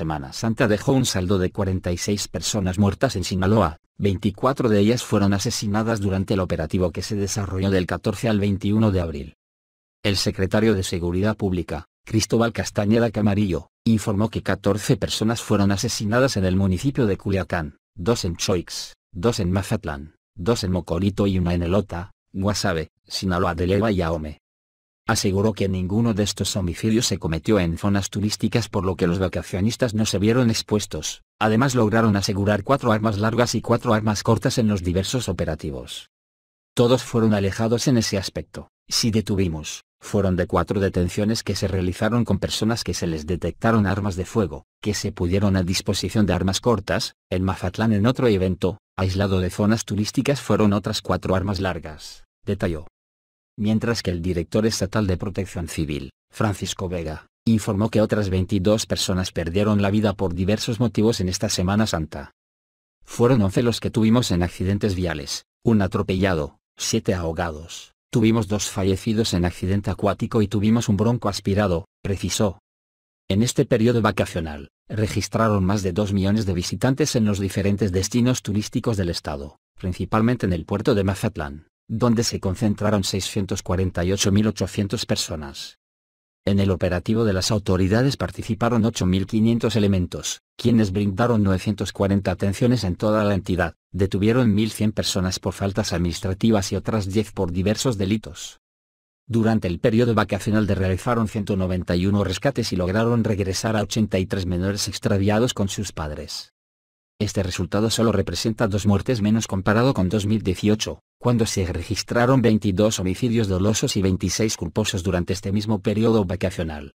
Semana Santa dejó un saldo de 46 personas muertas en Sinaloa, 24 de ellas fueron asesinadas durante el operativo que se desarrolló del 14 al 21 de abril. El secretario de Seguridad Pública, Cristóbal Castañeda Camarillo, informó que 14 personas fueron asesinadas en el municipio de Culiacán, dos en Choix, dos en Mazatlán, dos en Mocorito y una en Elota, Guasave, Sinaloa de Leva y Aome. Aseguró que ninguno de estos homicidios se cometió en zonas turísticas por lo que los vacacionistas no se vieron expuestos. Además lograron asegurar cuatro armas largas y cuatro armas cortas en los diversos operativos. Todos fueron alejados en ese aspecto. Si detuvimos, fueron de cuatro detenciones que se realizaron con personas que se les detectaron armas de fuego, que se pudieron a disposición de armas cortas, en Mazatlán en otro evento, aislado de zonas turísticas fueron otras cuatro armas largas, detalló mientras que el director estatal de Protección Civil, Francisco Vega, informó que otras 22 personas perdieron la vida por diversos motivos en esta Semana Santa. Fueron 11 los que tuvimos en accidentes viales, un atropellado, 7 ahogados, tuvimos dos fallecidos en accidente acuático y tuvimos un bronco aspirado, precisó. En este periodo vacacional, registraron más de 2 millones de visitantes en los diferentes destinos turísticos del estado, principalmente en el puerto de Mazatlán donde se concentraron 648.800 personas. En el operativo de las autoridades participaron 8.500 elementos, quienes brindaron 940 atenciones en toda la entidad, detuvieron 1.100 personas por faltas administrativas y otras 10 por diversos delitos. Durante el periodo vacacional de realizaron 191 rescates y lograron regresar a 83 menores extraviados con sus padres. Este resultado solo representa dos muertes menos comparado con 2018, cuando se registraron 22 homicidios dolosos y 26 culposos durante este mismo periodo vacacional.